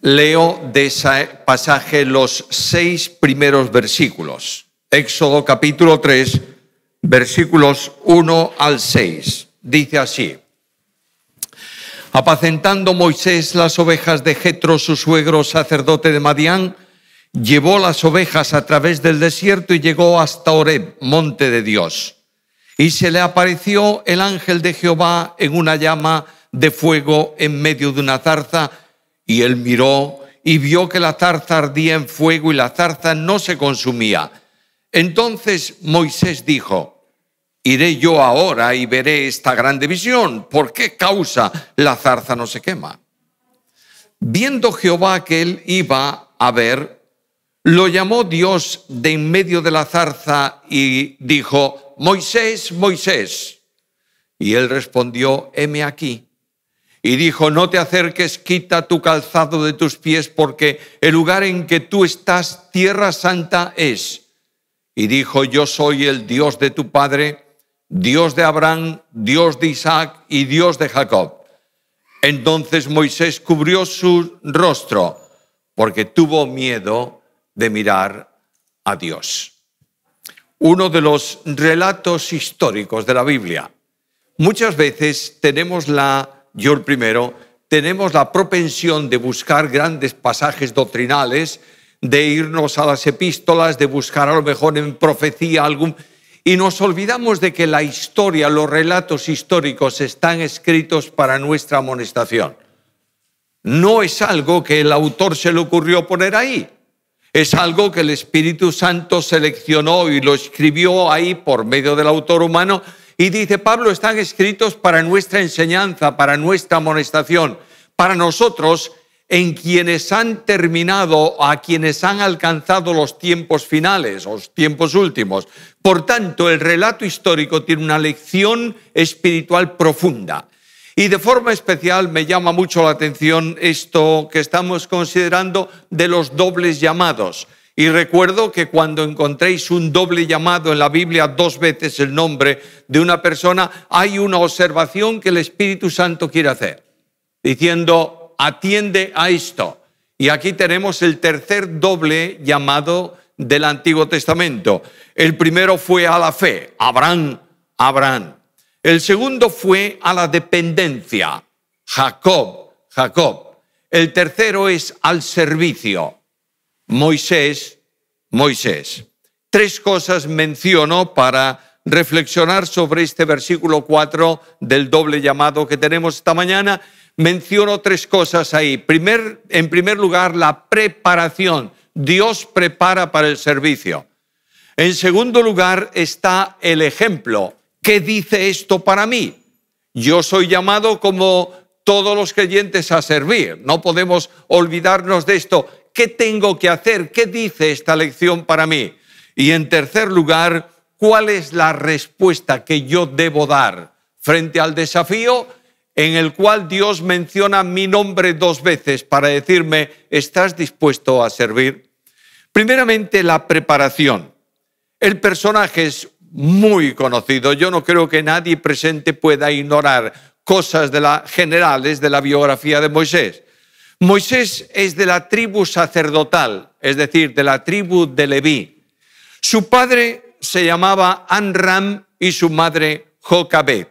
Leo de ese pasaje los seis primeros versículos. Éxodo capítulo 3, versículos 1 al 6. Dice así. Apacentando Moisés las ovejas de Jetro, su suegro sacerdote de Madián, llevó las ovejas a través del desierto y llegó hasta Oreb, monte de Dios. Y se le apareció el ángel de Jehová en una llama de fuego en medio de una zarza, y él miró y vio que la zarza ardía en fuego y la zarza no se consumía. Entonces Moisés dijo, iré yo ahora y veré esta grande visión. ¿Por qué causa la zarza no se quema? Viendo Jehová que él iba a ver, lo llamó Dios de en medio de la zarza y dijo, Moisés, Moisés. Y él respondió, heme aquí y dijo, no te acerques, quita tu calzado de tus pies, porque el lugar en que tú estás, tierra santa es. Y dijo, yo soy el Dios de tu Padre, Dios de Abraham, Dios de Isaac y Dios de Jacob. Entonces Moisés cubrió su rostro, porque tuvo miedo de mirar a Dios. Uno de los relatos históricos de la Biblia. Muchas veces tenemos la yo el primero, tenemos la propensión de buscar grandes pasajes doctrinales, de irnos a las epístolas, de buscar a lo mejor en profecía algún... Y nos olvidamos de que la historia, los relatos históricos están escritos para nuestra amonestación. No es algo que el autor se le ocurrió poner ahí. Es algo que el Espíritu Santo seleccionó y lo escribió ahí por medio del autor humano y dice Pablo, están escritos para nuestra enseñanza, para nuestra amonestación, para nosotros en quienes han terminado, a quienes han alcanzado los tiempos finales, los tiempos últimos. Por tanto, el relato histórico tiene una lección espiritual profunda. Y de forma especial me llama mucho la atención esto que estamos considerando de los dobles llamados. Y recuerdo que cuando encontréis un doble llamado en la Biblia, dos veces el nombre de una persona, hay una observación que el Espíritu Santo quiere hacer, diciendo, atiende a esto. Y aquí tenemos el tercer doble llamado del Antiguo Testamento. El primero fue a la fe, Abraham, Abraham. El segundo fue a la dependencia, Jacob, Jacob. El tercero es al servicio, Moisés, Moisés. Tres cosas menciono para reflexionar sobre este versículo 4 del doble llamado que tenemos esta mañana. Menciono tres cosas ahí. Primer, en primer lugar, la preparación. Dios prepara para el servicio. En segundo lugar está el ejemplo. ¿Qué dice esto para mí? Yo soy llamado como todos los creyentes a servir. No podemos olvidarnos de esto. ¿Qué tengo que hacer? ¿Qué dice esta lección para mí? Y en tercer lugar, ¿cuál es la respuesta que yo debo dar frente al desafío en el cual Dios menciona mi nombre dos veces para decirme, ¿estás dispuesto a servir? Primeramente, la preparación. El personaje es muy conocido. Yo no creo que nadie presente pueda ignorar cosas de la, generales de la biografía de Moisés. Moisés es de la tribu sacerdotal, es decir, de la tribu de Leví. Su padre se llamaba Anram y su madre Jocabed.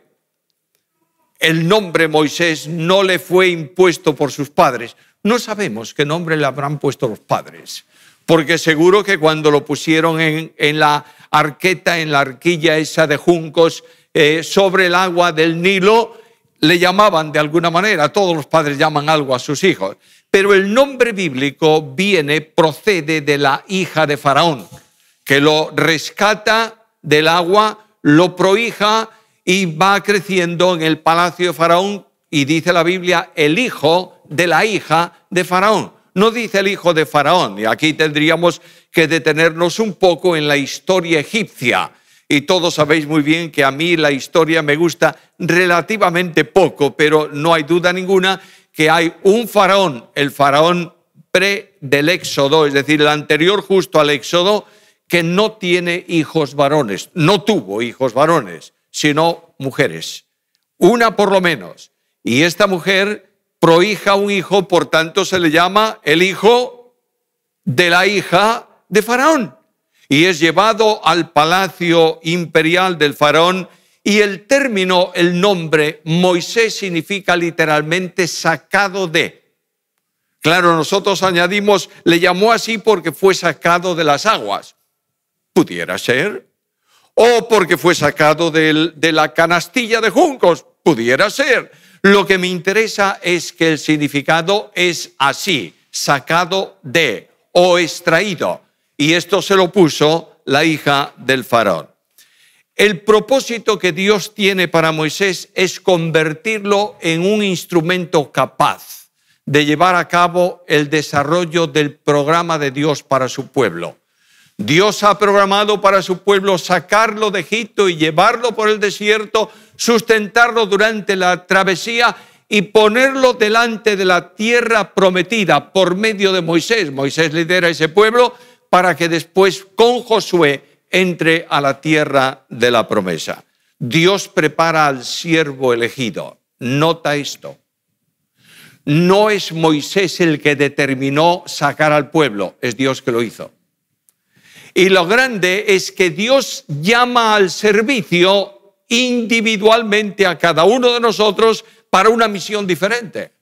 El nombre Moisés no le fue impuesto por sus padres. No sabemos qué nombre le habrán puesto los padres, porque seguro que cuando lo pusieron en, la arqueta, en la arquilla esa de juncos, eh, sobre el agua del Nilo, le llamaban de alguna manera, todos los padres llaman algo a sus hijos, pero el nombre bíblico viene, procede de la hija de Faraón, que lo rescata del agua, lo prohija y va creciendo en el palacio de Faraón y dice la Biblia el hijo de la hija de Faraón. No dice el hijo de Faraón, y aquí tendríamos que detenernos un poco en la historia egipcia y todos sabéis muy bien que a mí la historia me gusta relativamente poco, pero no hay duda ninguna que hay un faraón, el faraón pre del Éxodo, es decir, el anterior justo al Éxodo, que no tiene hijos varones, no tuvo hijos varones, sino mujeres, una por lo menos. Y esta mujer prohija un hijo, por tanto se le llama el hijo de la hija de Faraón y es llevado al palacio imperial del faraón y el término, el nombre Moisés significa literalmente sacado de. Claro, nosotros añadimos, le llamó así porque fue sacado de las aguas. Pudiera ser. O porque fue sacado de la canastilla de juncos. Pudiera ser. Lo que me interesa es que el significado es así, sacado de o extraído y esto se lo puso la hija del faraón. El propósito que Dios tiene para Moisés es convertirlo en un instrumento capaz de llevar a cabo el desarrollo del programa de Dios para su pueblo. Dios ha programado para su pueblo sacarlo de Egipto y llevarlo por el desierto, sustentarlo durante la travesía y ponerlo delante de la tierra prometida por medio de Moisés. Moisés lidera ese pueblo, para que después con Josué entre a la tierra de la promesa. Dios prepara al siervo elegido. Nota esto. No es Moisés el que determinó sacar al pueblo, es Dios que lo hizo. Y lo grande es que Dios llama al servicio individualmente a cada uno de nosotros para una misión diferente.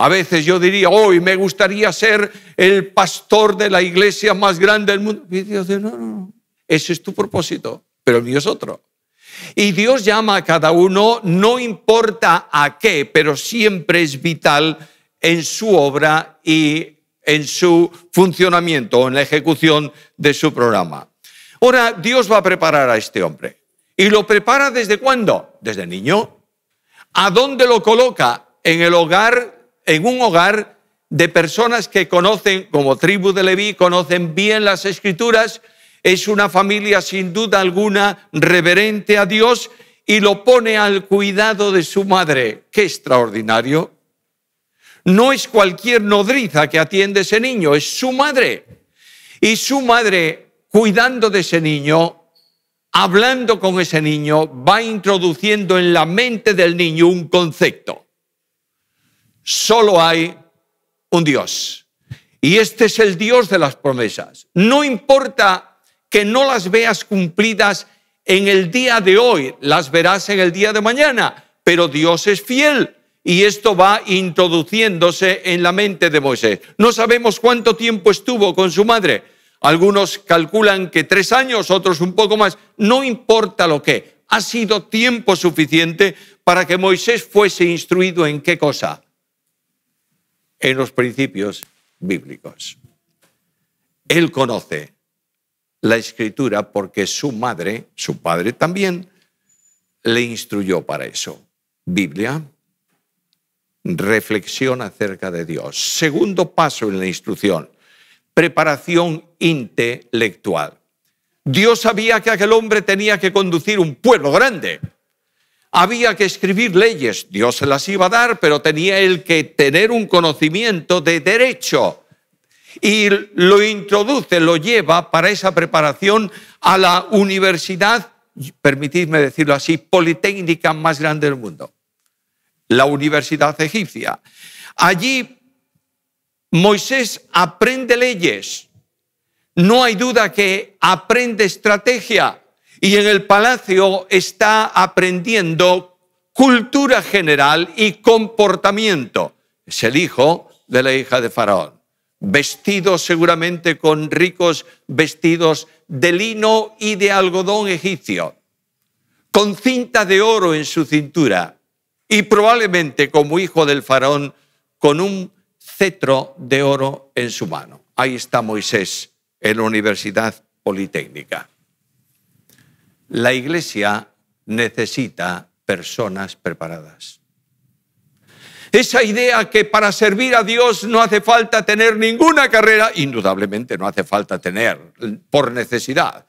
A veces yo diría, hoy me gustaría ser el pastor de la iglesia más grande del mundo. Y Dios dice, no, no, no, ese es tu propósito, pero el mío es otro. Y Dios llama a cada uno, no importa a qué, pero siempre es vital en su obra y en su funcionamiento, en la ejecución de su programa. Ahora, Dios va a preparar a este hombre. ¿Y lo prepara desde cuándo? Desde niño. ¿A dónde lo coloca? En el hogar en un hogar de personas que conocen, como tribu de Leví, conocen bien las escrituras, es una familia sin duda alguna reverente a Dios y lo pone al cuidado de su madre. ¡Qué extraordinario! No es cualquier nodriza que atiende ese niño, es su madre. Y su madre, cuidando de ese niño, hablando con ese niño, va introduciendo en la mente del niño un concepto solo hay un Dios. Y este es el Dios de las promesas. No importa que no las veas cumplidas en el día de hoy, las verás en el día de mañana, pero Dios es fiel. Y esto va introduciéndose en la mente de Moisés. No sabemos cuánto tiempo estuvo con su madre. Algunos calculan que tres años, otros un poco más. No importa lo que. Ha sido tiempo suficiente para que Moisés fuese instruido en qué cosa en los principios bíblicos. Él conoce la escritura porque su madre, su padre también, le instruyó para eso. Biblia, reflexión acerca de Dios. Segundo paso en la instrucción, preparación intelectual. Dios sabía que aquel hombre tenía que conducir un pueblo grande había que escribir leyes, Dios se las iba a dar, pero tenía el que tener un conocimiento de derecho. Y lo introduce, lo lleva para esa preparación a la universidad, permitidme decirlo así, politécnica más grande del mundo, la Universidad Egipcia. Allí Moisés aprende leyes. No hay duda que aprende estrategia y en el palacio está aprendiendo cultura general y comportamiento. Es el hijo de la hija de Faraón, vestido seguramente con ricos vestidos de lino y de algodón egipcio, con cinta de oro en su cintura y probablemente como hijo del faraón con un cetro de oro en su mano. Ahí está Moisés en la Universidad Politécnica. La iglesia necesita personas preparadas. Esa idea que para servir a Dios no hace falta tener ninguna carrera, indudablemente no hace falta tener por necesidad,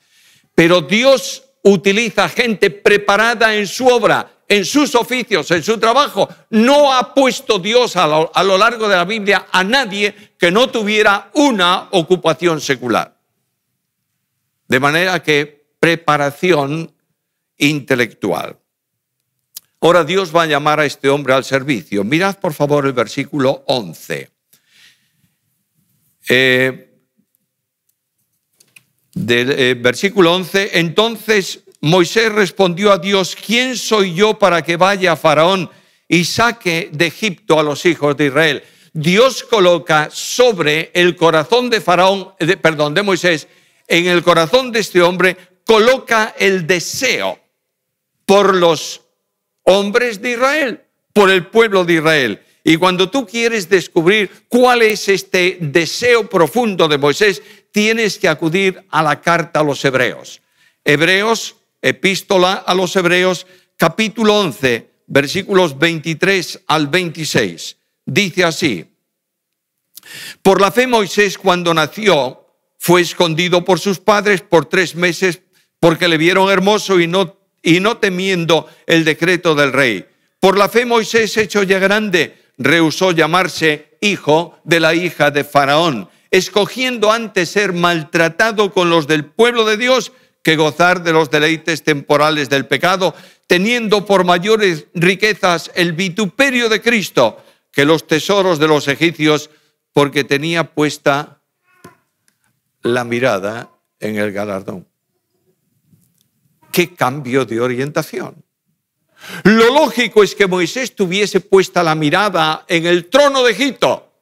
pero Dios utiliza gente preparada en su obra, en sus oficios, en su trabajo. No ha puesto Dios a lo, largo de la Biblia a nadie que no tuviera una ocupación secular. De manera que preparación intelectual. Ahora Dios va a llamar a este hombre al servicio. Mirad por favor el versículo 11. Eh, del eh, versículo 11, entonces Moisés respondió a Dios, ¿quién soy yo para que vaya a Faraón y saque de Egipto a los hijos de Israel? Dios coloca sobre el corazón de Faraón, eh, perdón, de Moisés, en el corazón de este hombre coloca el deseo por los hombres de Israel, por el pueblo de Israel. Y cuando tú quieres descubrir cuál es este deseo profundo de Moisés, tienes que acudir a la carta a los hebreos. Hebreos, epístola a los hebreos, capítulo 11, versículos 23 al 26. Dice así, por la fe Moisés cuando nació fue escondido por sus padres por tres meses porque le vieron hermoso y no, temiendo el decreto del rey. Por la fe Moisés, hecho ya grande, rehusó llamarse hijo de la hija de Faraón, escogiendo antes ser maltratado con los del pueblo de Dios que gozar de los deleites temporales del pecado, teniendo por mayores riquezas el vituperio de Cristo que los tesoros de los egipcios, porque tenía puesta la mirada en el galardón qué cambio de orientación? Lo lógico es que Moisés tuviese puesta la mirada en el trono de Egipto,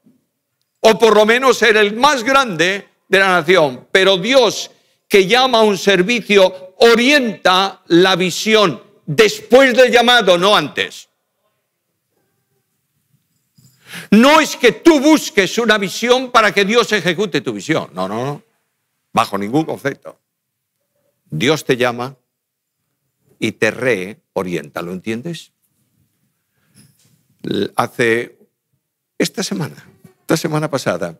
o por lo menos en el más grande de la nación, pero Dios que llama a un servicio orienta la visión después del llamado, no antes. No es que tú busques una visión para que Dios ejecute tu visión, no, no, no, bajo ningún concepto. Dios te llama y te reorienta, ¿lo entiendes? Hace esta semana, esta semana pasada,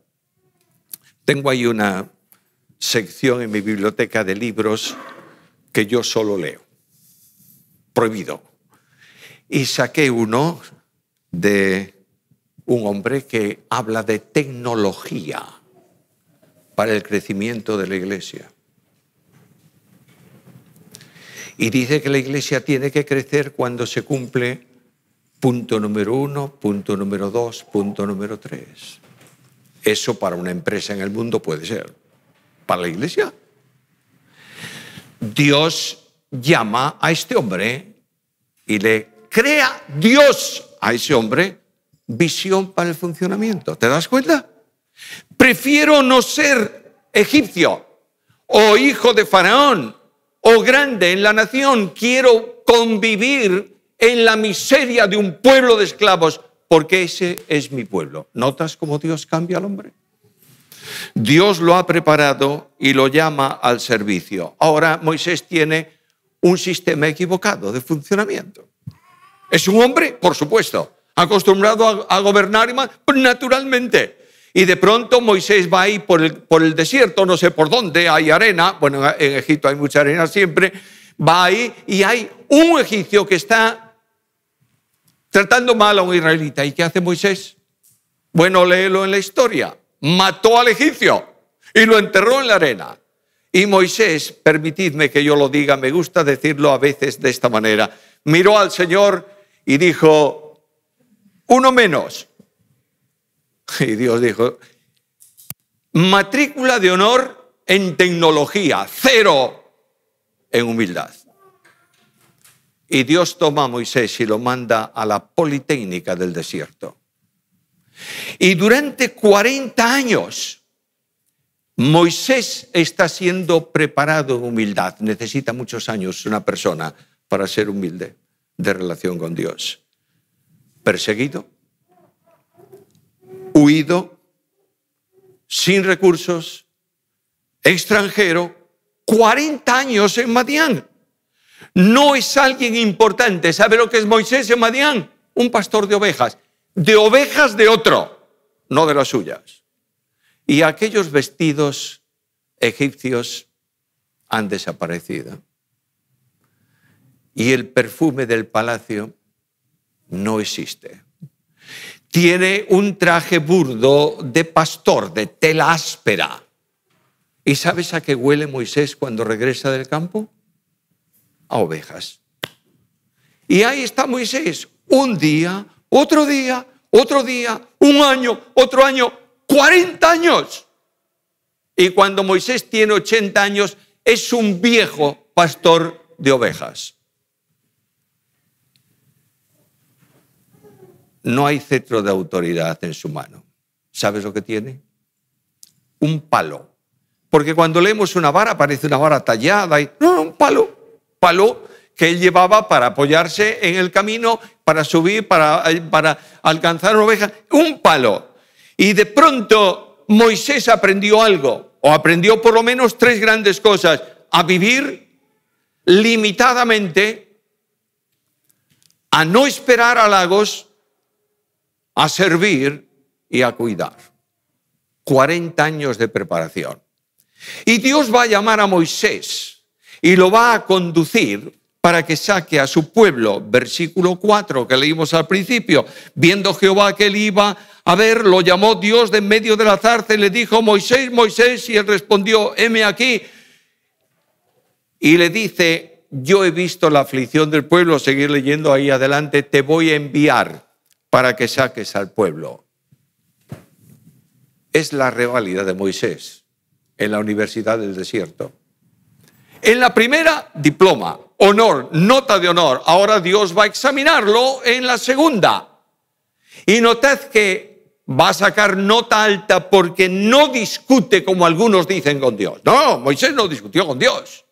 tengo ahí una sección en mi biblioteca de libros que yo solo leo, prohibido. Y saqué uno de un hombre que habla de tecnología para el crecimiento de la iglesia. Y dice que la iglesia tiene que crecer cuando se cumple punto número uno, punto número dos, punto número tres. Eso para una empresa en el mundo puede ser. Para la iglesia. Dios llama a este hombre y le crea Dios a ese hombre visión para el funcionamiento. ¿Te das cuenta? Prefiero no ser egipcio o hijo de faraón o grande en la nación. Quiero convivir en la miseria de un pueblo de esclavos, porque ese es mi pueblo. ¿Notas cómo Dios cambia al hombre? Dios lo ha preparado y lo llama al servicio. Ahora Moisés tiene un sistema equivocado de funcionamiento. Es un hombre, por supuesto, acostumbrado a, gobernar y pues, naturalmente. Y de pronto Moisés va ahí por el, por el desierto, no sé por dónde, hay arena, bueno, en Egipto hay mucha arena siempre, va ahí y hay un egipcio que está tratando mal a un israelita. ¿Y qué hace Moisés? Bueno, léelo en la historia. Mató al egipcio y lo enterró en la arena. Y Moisés, permitidme que yo lo diga, me gusta decirlo a veces de esta manera, miró al Señor y dijo, uno menos, Y Dios dijo, matrícula de honor en tecnología, cero en humildad. Y Dios toma a Moisés y lo manda a la Politécnica del desierto. Y durante 40 años, Moisés está siendo preparado en humildad. Necesita muchos años una persona para ser humilde de relación con Dios. Perseguido, huido, sin recursos, extranjero, 40 años en Madián. No es alguien importante. ¿Sabe lo que es Moisés en Madián? Un pastor de ovejas. De ovejas de otro, no de las suyas. Y aquellos vestidos egipcios han desaparecido. Y el perfume del palacio no existe tiene un traje burdo de pastor, de tela áspera. ¿Y sabes a qué huele Moisés cuando regresa del campo? A ovejas. Y ahí está Moisés, un día, otro día, otro día, un año, otro año, 40 años. Y cuando Moisés tiene 80 años, es un viejo pastor de ovejas. no hay cetro de autoridad en su mano. ¿Sabes lo que tiene? Un palo. Porque cuando leemos una vara parece una vara tallada y no, un palo, palo que él llevaba para apoyarse en el camino, para subir, para, eh, para alcanzar una oveja, un palo. Y de pronto Moisés aprendió algo, o aprendió por lo menos tres grandes cosas, a vivir limitadamente, a no esperar halagos, a servir y a cuidar. 40 años de preparación. Y Dios va a llamar a Moisés y lo va a conducir para que saque a su pueblo, versículo 4 que leímos al principio, viendo Jehová que él iba a ver, lo llamó Dios de en medio de la zarza y le dijo, Moisés, Moisés, y él respondió, heme aquí. Y le dice, yo he visto la aflicción del pueblo, seguir leyendo ahí adelante, te voy a enviar, para que saques al pueblo. Es la rivalidad de Moisés en la Universidad del Desierto. En la primera, diploma, honor, nota de honor. Ahora Dios va a examinarlo en la segunda. Y notad que va a sacar nota alta porque no discute como algunos dicen con Dios. No, Moisés no discutió con Dios.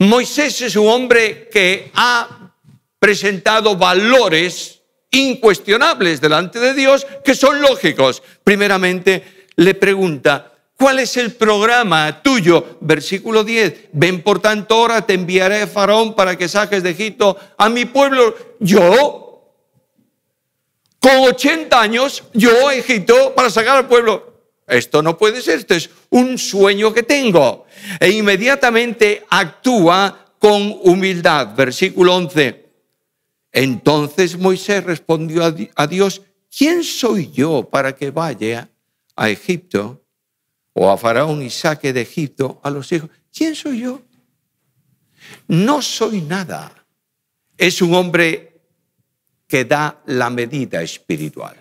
Moisés es un hombre que ha presentado valores incuestionables delante de Dios que son lógicos. Primeramente le pregunta, ¿cuál es el programa tuyo? Versículo 10, ven por tanto hora, te enviaré a Faraón para que saques de Egipto a mi pueblo. Yo, con 80 años, yo a Egipto para sacar al pueblo. Esto no puede ser, esto es un sueño que tengo. E inmediatamente actúa con humildad. Versículo 11. Entonces Moisés respondió a Dios, ¿quién soy yo para que vaya a Egipto o a Faraón y saque de Egipto a los hijos? ¿Quién soy yo? No soy nada. Es un hombre que da la medida espiritual.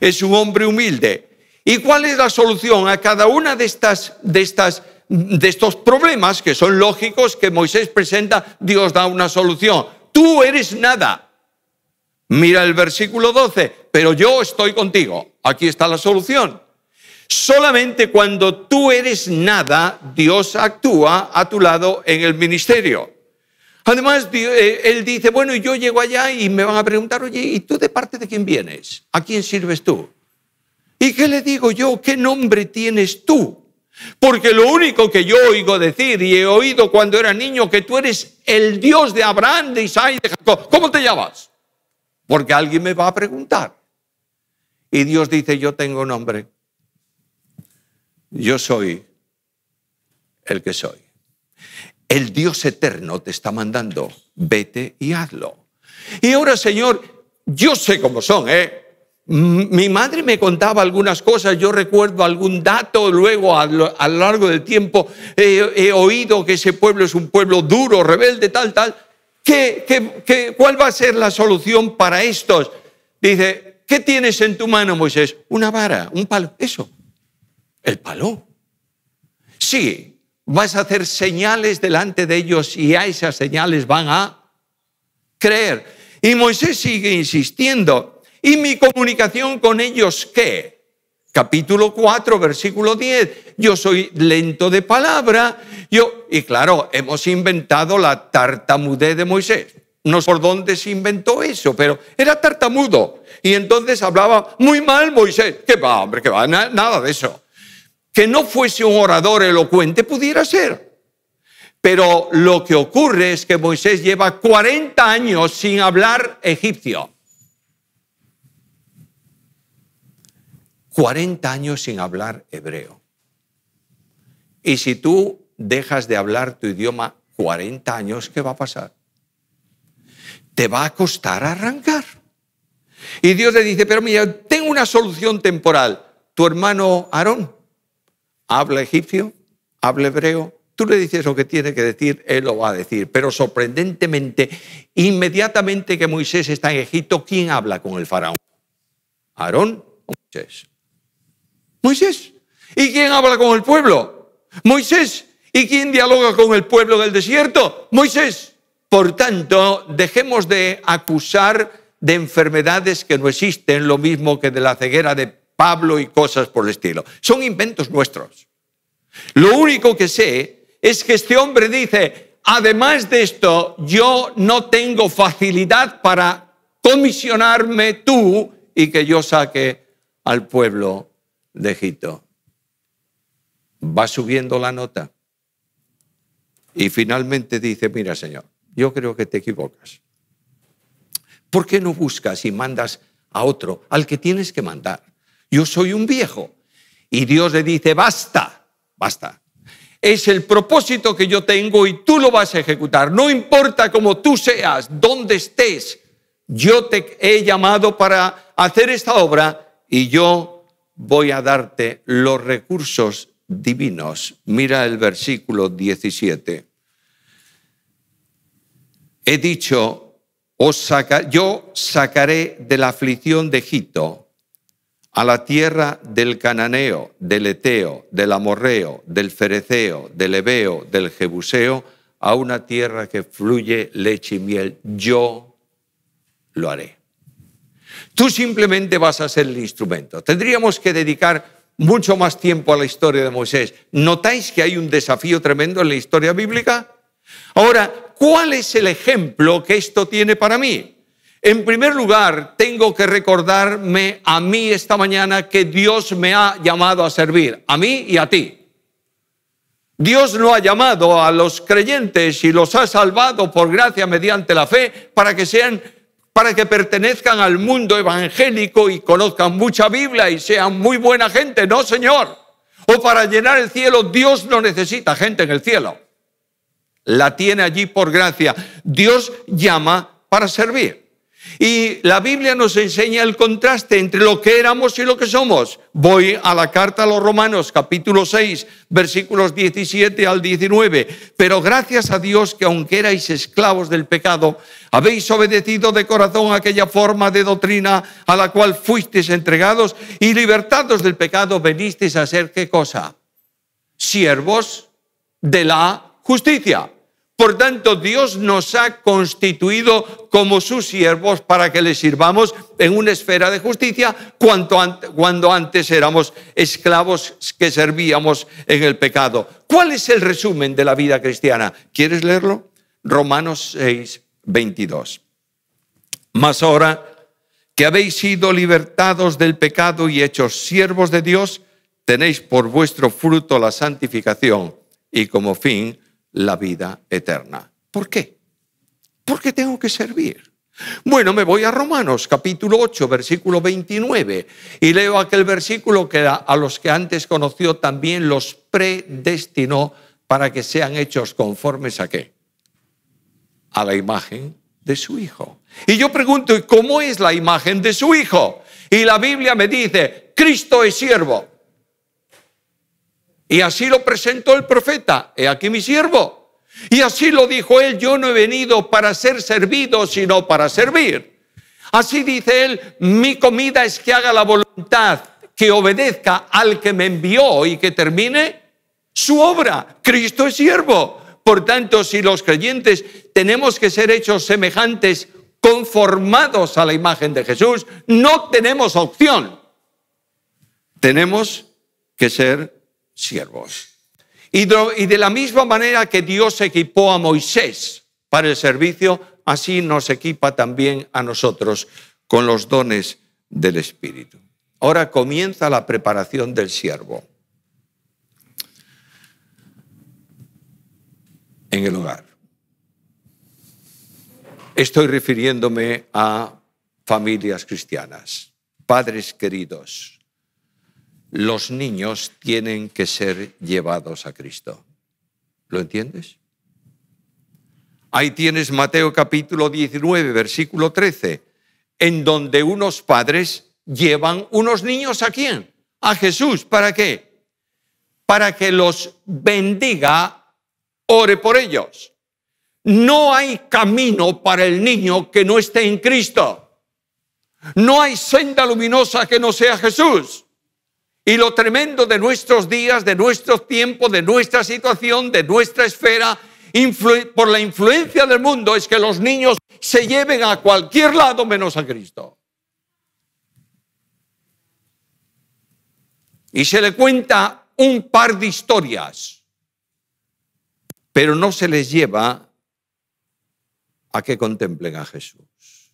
Es un hombre humilde. ¿Y cuál es la solución a cada una de estas, de de estos problemas que son lógicos que Moisés presenta? Dios da una solución tú eres nada. Mira el versículo 12, pero yo estoy contigo. Aquí está la solución. Solamente cuando tú eres nada, Dios actúa a tu lado en el ministerio. Además, eh, él dice, bueno, yo llego allá y me van a preguntar, oye, ¿y tú de parte de quién vienes? ¿A quién sirves tú? ¿Y qué le digo yo? ¿Qué nombre tienes tú? Porque lo único que yo oigo decir y he oído cuando era niño que tú eres el Dios de Abraham, de Isaac de Jacob. ¿Cómo te llamas? Porque alguien me va a preguntar. Y Dios dice, yo tengo nombre. Yo soy el que soy. El Dios eterno te está mandando, vete y hazlo. Y ahora, Señor, yo sé cómo son, ¿eh? Mm, mi madre me contaba algunas cosas, yo recuerdo algún dato, luego a lo, largo del tiempo he oído que ese pueblo es un pueblo duro, rebelde, tal, tal. ¿Qué, cuál va a ser la solución para estos? Dice, ¿qué tienes en tu mano, Moisés? Una vara, un palo, eso, el palo. Sí, vas a hacer señales delante de ellos y a esas señales van a creer. Y Moisés sigue insistiendo. ¿Y mi comunicación con ellos qué? Capítulo 4, versículo 10. Yo soy lento de palabra. Yo, y claro, hemos inventado la tartamudez de Moisés. No sé por dónde se inventó eso, pero era tartamudo. Y entonces hablaba muy mal Moisés. ¿Qué va, hombre? ¿Qué va? nada de eso. Que no fuese un orador elocuente pudiera ser. Pero lo que ocurre es que Moisés lleva 40 años sin hablar egipcio. 40 años sin hablar hebreo. Y si tú dejas de hablar tu idioma 40 años, ¿qué va a pasar? Te va a costar arrancar. Y Dios le dice, pero mira, tengo una solución temporal. Tu hermano Aarón habla egipcio, habla hebreo. Tú le dices lo que tiene que decir, él lo va a decir. Pero sorprendentemente, inmediatamente que Moisés está en Egipto, ¿quién habla con el faraón? Aarón o Moisés. Moisés. ¿Y quién habla con el pueblo? Moisés. ¿Y quién dialoga con el pueblo del desierto? Moisés. Por tanto, dejemos de acusar de enfermedades que no existen, lo mismo que de la ceguera de Pablo y cosas por el estilo. Son inventos nuestros. Lo único que sé es que este hombre dice, además de esto, yo no tengo facilidad para comisionarme tú y que yo saque al pueblo de Egipto. Va subiendo la nota y finalmente dice, mira Señor, yo creo que te equivocas. ¿Por qué no buscas y mandas a otro, al que tienes que mandar? Yo soy un viejo. Y Dios le dice, basta, basta. Es el propósito que yo tengo y tú lo vas a ejecutar. No importa cómo tú seas, dónde estés, yo te he llamado para hacer esta obra y yo voy a darte los recursos divinos. Mira el versículo 17. He dicho, yo sacaré de la aflicción de Egipto a la tierra del cananeo, del eteo, del amorreo, del fereceo, del ebeo, del jebuseo, a una tierra que fluye leche y miel. Yo lo haré. Tú simplemente vas a ser el instrumento. Tendríamos que dedicar mucho más tiempo a la historia de Moisés. ¿Notáis que hay un desafío tremendo en la historia bíblica? Ahora, ¿cuál es el ejemplo que esto tiene para mí? En primer lugar, tengo que recordarme a mí esta mañana que Dios me ha llamado a servir, a mí y a ti. Dios no ha llamado a los creyentes y los ha salvado por gracia mediante la fe para que sean para que pertenezcan al mundo evangélico y conozcan mucha Biblia y sean muy buena gente. No, Señor. O para llenar el cielo, Dios no necesita gente en el cielo. La tiene allí por gracia. Dios llama para servir. Y la Biblia nos enseña el contraste entre lo que éramos y lo que somos. Voy a la carta a los Romanos, capítulo 6, versículos 17 al 19. Pero gracias a Dios que aunque erais esclavos del pecado, habéis obedecido de corazón aquella forma de doctrina a la cual fuisteis entregados y libertados del pecado, venisteis a ser qué cosa? Siervos de la justicia. Por tanto, Dios nos ha constituido como sus siervos para que le sirvamos en una esfera de justicia cuanto cuando antes éramos esclavos que servíamos en el pecado. ¿Cuál es el resumen de la vida cristiana? ¿Quieres leerlo? Romanos 6, 22. Mas ahora que habéis sido libertados del pecado y hechos siervos de Dios, tenéis por vuestro fruto la santificación y como fin la vida eterna. ¿Por qué? Porque tengo que servir? Bueno, me voy a Romanos capítulo 8, versículo 29, y leo aquel versículo que a los que antes conoció también los predestinó para que sean hechos conformes a qué? A la imagen de su Hijo. Y yo pregunto, ¿y cómo es la imagen de su Hijo? Y la Biblia me dice, Cristo es siervo. Y así lo presentó el profeta, he aquí mi siervo. Y así lo dijo él, yo no he venido para ser servido, sino para servir. Así dice él, mi comida es que haga la voluntad, que obedezca al que me envió y que termine su obra. Cristo es siervo. Por tanto, si los creyentes tenemos que ser hechos semejantes, conformados a la imagen de Jesús, no tenemos opción. Tenemos que ser siervos. Y de la misma manera que Dios equipó a Moisés para el servicio, así nos equipa también a nosotros con los dones del Espíritu. Ahora comienza la preparación del siervo en el hogar. Estoy refiriéndome a familias cristianas, padres queridos, los niños tienen que ser llevados a Cristo. ¿Lo entiendes? Ahí tienes Mateo capítulo 19, versículo 13, en donde unos padres llevan unos niños a quién? A Jesús. ¿Para qué? Para que los bendiga, ore por ellos. No hay camino para el niño que no esté en Cristo. No hay senda luminosa que no sea Jesús. Y lo tremendo de nuestros días, de nuestros tiempos, de nuestra situación, de nuestra esfera, por la influencia del mundo, es que los niños se lleven a cualquier lado menos a Cristo. Y se le cuenta un par de historias, pero no se les lleva a que contemplen a Jesús.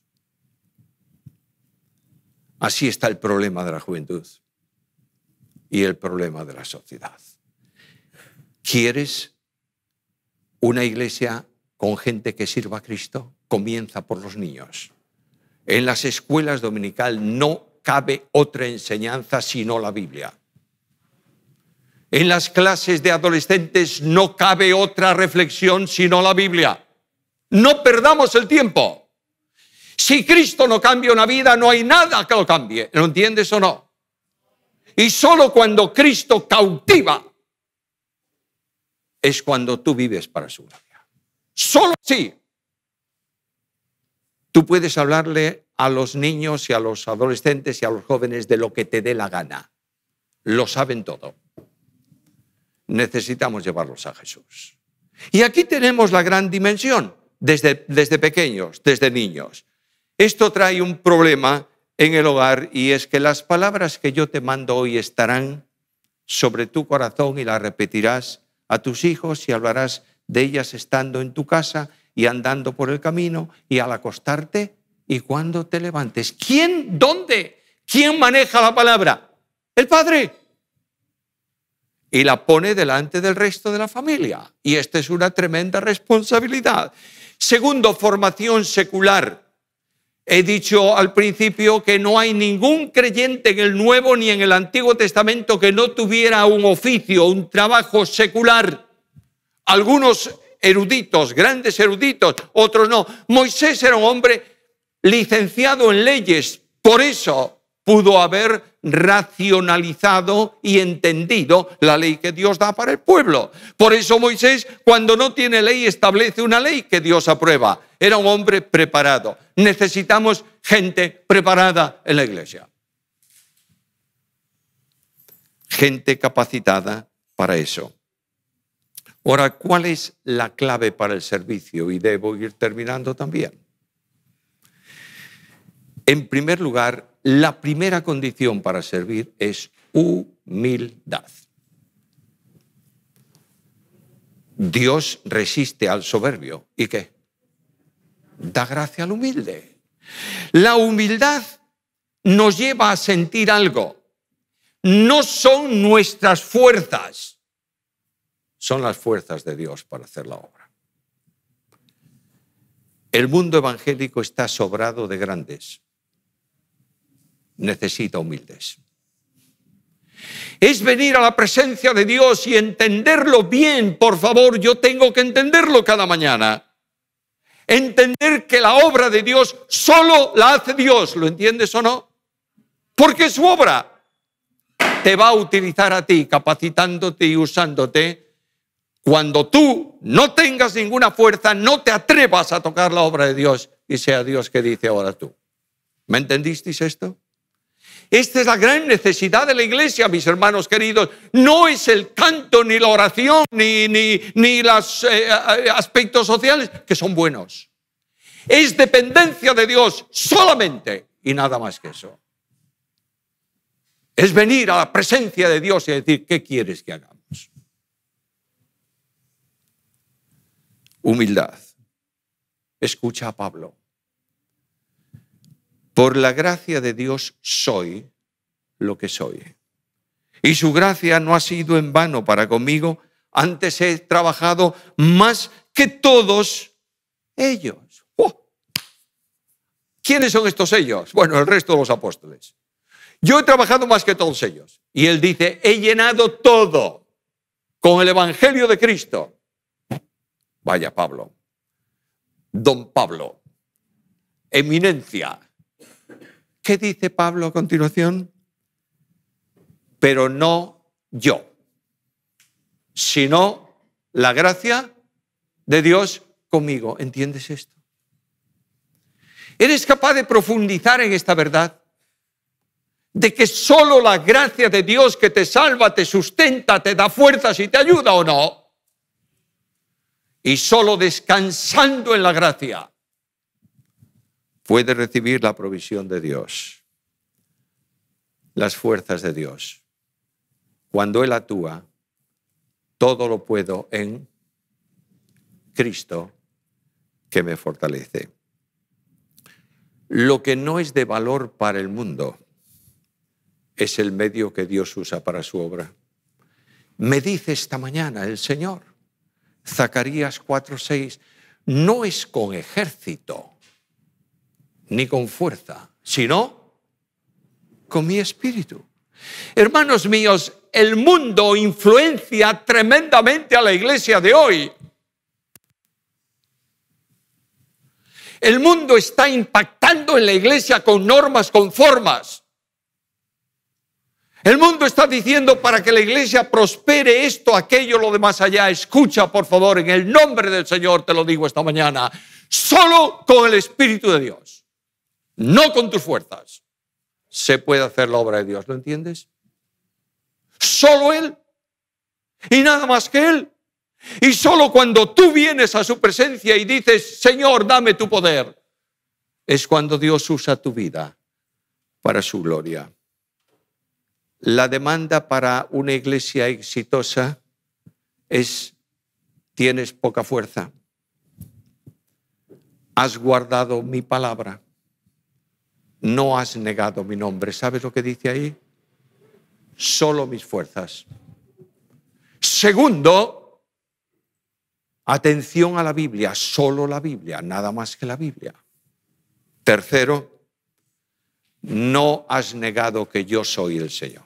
Así está el problema de la juventud y el problema de la sociedad. ¿Quieres una iglesia con gente que sirva a Cristo? Comienza por los niños. En las escuelas dominical no cabe otra enseñanza sino la Biblia. En las clases de adolescentes no cabe otra reflexión sino la Biblia. No perdamos el tiempo. Si Cristo no cambia una vida, no hay nada que lo cambie. ¿Lo entiendes o no? Y solo cuando Cristo cautiva es cuando tú vives para su gloria. Solo así tú puedes hablarle a los niños y a los adolescentes y a los jóvenes de lo que te dé la gana. Lo saben todo. Necesitamos llevarlos a Jesús. Y aquí tenemos la gran dimensión, desde, desde pequeños, desde niños. Esto trae un problema en el hogar y es que las palabras que yo te mando hoy estarán sobre tu corazón y las repetirás a tus hijos y hablarás de ellas estando en tu casa y andando por el camino y al acostarte y cuando te levantes. ¿Quién? ¿Dónde? ¿Quién maneja la palabra? El Padre. Y la pone delante del resto de la familia. Y esta es una tremenda responsabilidad. Segundo, formación secular. He dicho al principio que no hay ningún creyente en el Nuevo ni en el Antiguo Testamento que no tuviera un oficio, un trabajo secular. Algunos eruditos, grandes eruditos, otros no. Moisés era un hombre licenciado en leyes, por eso pudo haber racionalizado y entendido la ley que Dios da para el pueblo. Por eso Moisés, cuando no tiene ley, establece una ley que Dios aprueba. Era un hombre preparado necesitamos gente preparada en la iglesia. Gente capacitada para eso. Ahora, ¿cuál es la clave para el servicio? Y debo ir terminando también. En primer lugar, la primera condición para servir es humildad. Dios resiste al soberbio. ¿Y qué? da gracia al humilde. La humildad nos lleva a sentir algo. No son nuestras fuerzas, son las fuerzas de Dios para hacer la obra. El mundo evangélico está sobrado de grandes, necesita humildes. Es venir a la presencia de Dios y entenderlo bien, por favor, yo tengo que entenderlo cada mañana entender que la obra de Dios solo la hace Dios, ¿lo entiendes o no? Porque su obra te va a utilizar a ti, capacitándote y usándote, cuando tú no tengas ninguna fuerza, no te atrevas a tocar la obra de Dios y sea Dios que dice ahora tú. ¿Me entendisteis esto? Esta es la gran necesidad de la iglesia, mis hermanos queridos. No es el canto, ni la oración, ni, ni, ni los eh, eh, aspectos sociales, que son buenos. Es dependencia de Dios solamente y nada más que eso. Es venir a la presencia de Dios y decir, ¿qué quieres que hagamos? Humildad. Escucha a Pablo. Por la gracia de Dios soy lo que soy. Y su gracia no ha sido en vano para conmigo, antes he trabajado más que todos ellos. ¡Oh! ¿Quiénes son estos ellos? Bueno, el resto de los apóstoles. Yo he trabajado más que todos ellos. Y él dice, he llenado todo con el Evangelio de Cristo. Vaya Pablo, don Pablo, eminencia, ¿Qué dice Pablo a continuación? Pero no yo, sino la gracia de Dios conmigo. ¿Entiendes esto? ¿Eres capaz de profundizar en esta verdad? De que solo la gracia de Dios que te salva, te sustenta, te da fuerzas y te ayuda o no. Y solo descansando en la gracia puede recibir la provisión de Dios, las fuerzas de Dios. Cuando Él actúa, todo lo puedo en Cristo que me fortalece. Lo que no es de valor para el mundo es el medio que Dios usa para su obra. Me dice esta mañana el Señor, Zacarías 4:6, no es con ejército ni con fuerza, sino con mi espíritu. Hermanos míos, el mundo influencia tremendamente a la iglesia de hoy. El mundo está impactando en la iglesia con normas, con formas. El mundo está diciendo para que la iglesia prospere esto, aquello, lo demás allá. Escucha, por favor, en el nombre del Señor te lo digo esta mañana. Solo con el Espíritu de Dios no con tus fuerzas, se puede hacer la obra de Dios. ¿Lo entiendes? Solo Él y nada más que Él. Y solo cuando tú vienes a su presencia y dices, Señor, dame tu poder, es cuando Dios usa tu vida para su gloria. La demanda para una iglesia exitosa es, tienes poca fuerza, has guardado mi palabra no has negado mi nombre. ¿Sabes lo que dice ahí? Solo mis fuerzas. Segundo, atención a la Biblia, solo la Biblia, nada más que la Biblia. Tercero, no has negado que yo soy el Señor.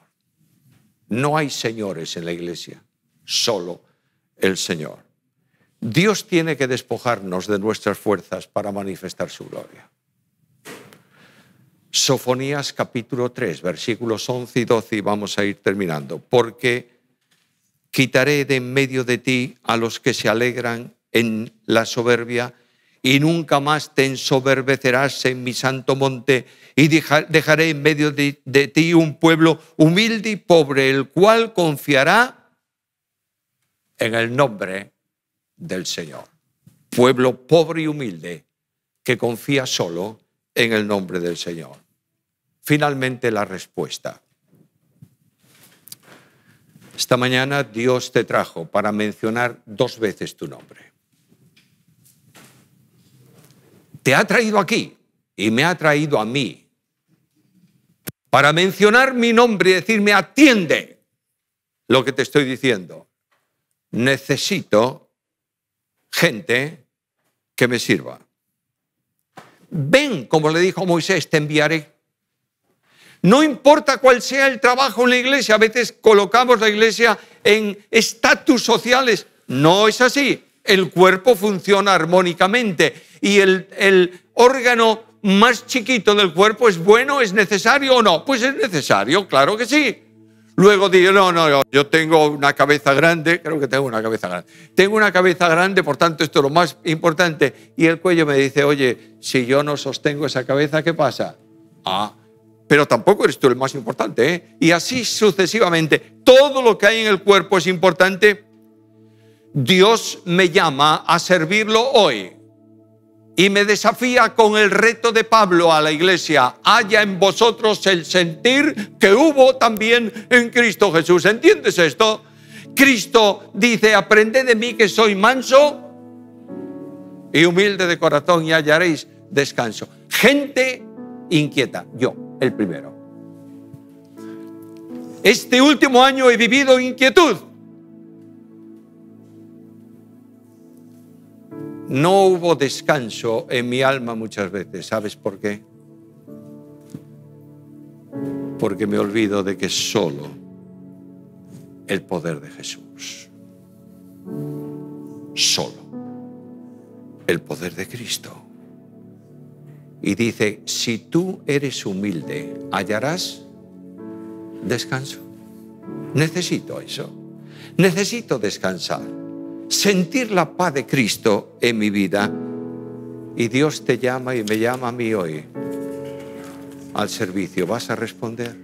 No hay señores en la iglesia, solo el Señor. Dios tiene que despojarnos de nuestras fuerzas para manifestar su gloria. Sofonías capítulo 3, versículos 11 y 12, y vamos a ir terminando. Porque quitaré de en medio de ti a los que se alegran en la soberbia, y nunca más te ensoberbecerás en mi santo monte, y dejaré en medio de, de ti un pueblo humilde y pobre, el cual confiará en el nombre del Señor. Pueblo pobre y humilde que confía solo en el nombre del Señor finalmente la respuesta. Esta mañana Dios te trajo para mencionar dos veces tu nombre. Te ha traído aquí y me ha traído a mí para mencionar mi nombre y decirme, atiende lo que te estoy diciendo. Necesito gente que me sirva. Ven, como le dijo Moisés, te enviaré no importa cuál sea el trabajo en la iglesia, a veces colocamos la iglesia en estatus sociales. No es así. El cuerpo funciona armónicamente y el, órgano más chiquito del cuerpo es bueno, es necesario o no. Pues es necesario, claro que sí. Luego digo, no, no, yo tengo una cabeza grande, creo que tengo una cabeza grande. Tengo una cabeza grande, por tanto esto es lo más importante. Y el cuello me dice, oye, si yo no sostengo esa cabeza, ¿qué pasa? Ah, pero tampoco eres tú el más importante. ¿eh? Y así sucesivamente, todo lo que hay en el cuerpo es importante. Dios me llama a servirlo hoy y me desafía con el reto de Pablo a la iglesia, haya en vosotros el sentir que hubo también en Cristo Jesús. ¿Entiendes esto? Cristo dice, aprended de mí que soy manso y humilde de corazón y hallaréis descanso. Gente inquieta, yo el primero. Este último año he vivido inquietud. No hubo descanso en mi alma muchas veces. ¿Sabes por qué? Porque me olvido de que solo el poder de Jesús, solo el poder de Cristo y dice, si tú eres humilde, hallarás descanso. Necesito eso. Necesito descansar. Sentir la paz de Cristo en mi vida. Y Dios te llama y me llama a mí hoy al servicio. ¿Vas a responder?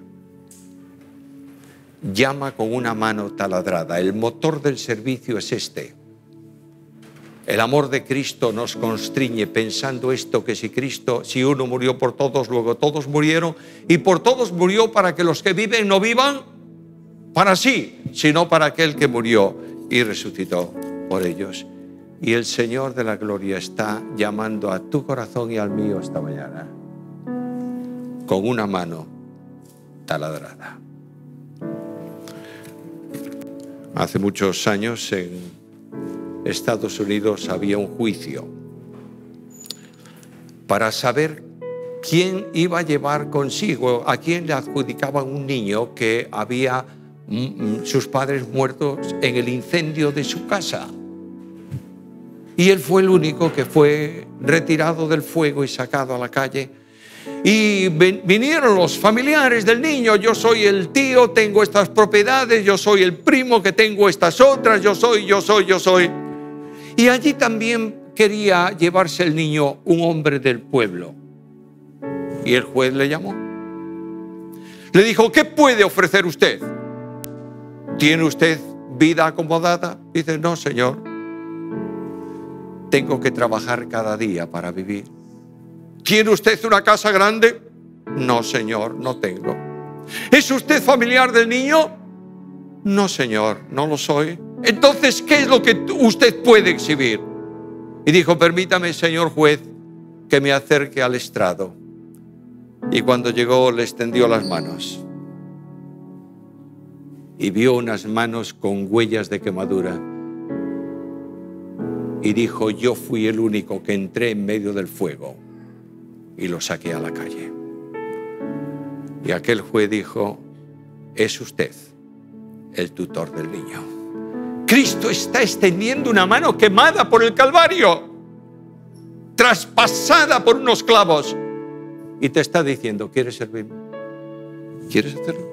Llama con una mano taladrada. El motor del servicio es este el amor de Cristo nos constriñe pensando esto, que si Cristo, si uno murió por todos, luego todos murieron, y por todos murió para que los que viven no vivan para sí, sino para aquel que murió y resucitó por ellos. Y el Señor de la Gloria está llamando a tu corazón y al mío esta mañana con una mano taladrada. Hace muchos años en Estados Unidos había un juicio para saber quién iba a llevar consigo, a quién le adjudicaban un niño que había mm, mm, sus padres muertos en el incendio de su casa. Y él fue el único que fue retirado del fuego y sacado a la calle. Y vinieron los familiares del niño, yo soy el tío, tengo estas propiedades, yo soy el primo que tengo estas otras, yo soy, yo soy, yo soy. Y allí también quería llevarse el niño un hombre del pueblo. Y el juez le llamó. Le dijo, ¿qué puede ofrecer usted? ¿Tiene usted vida acomodada? Dice, no, señor. Tengo que trabajar cada día para vivir. ¿Tiene usted una casa grande? No, señor, no tengo. ¿Es usted familiar del niño? No, señor, no lo soy. Entonces, ¿qué es lo que usted puede exhibir? Y dijo, permítame, señor juez, que me acerque al estrado. Y cuando llegó le extendió las manos. Y vio unas manos con huellas de quemadura. Y dijo, yo fui el único que entré en medio del fuego y lo saqué a la calle. Y aquel juez dijo, es usted el tutor del niño. Cristo está extendiendo una mano quemada por el Calvario, traspasada por unos clavos, y te está diciendo, ¿quieres servirme? ¿Quieres hacerlo?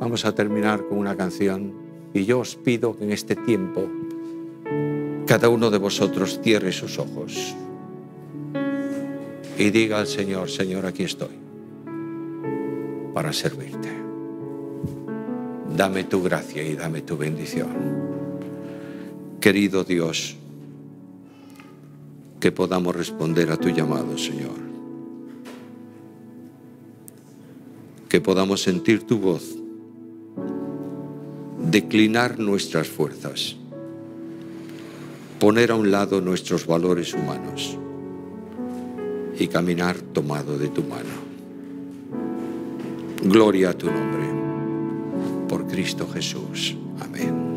Vamos a terminar con una canción y yo os pido que en este tiempo cada uno de vosotros cierre sus ojos y diga al Señor, Señor, aquí estoy para servirte. Dame tu gracia y dame tu bendición. Querido Dios, que podamos responder a tu llamado, Señor. Que podamos sentir tu voz, declinar nuestras fuerzas, poner a un lado nuestros valores humanos y caminar tomado de tu mano. Gloria a tu nombre por Cristo Jesús. Amén.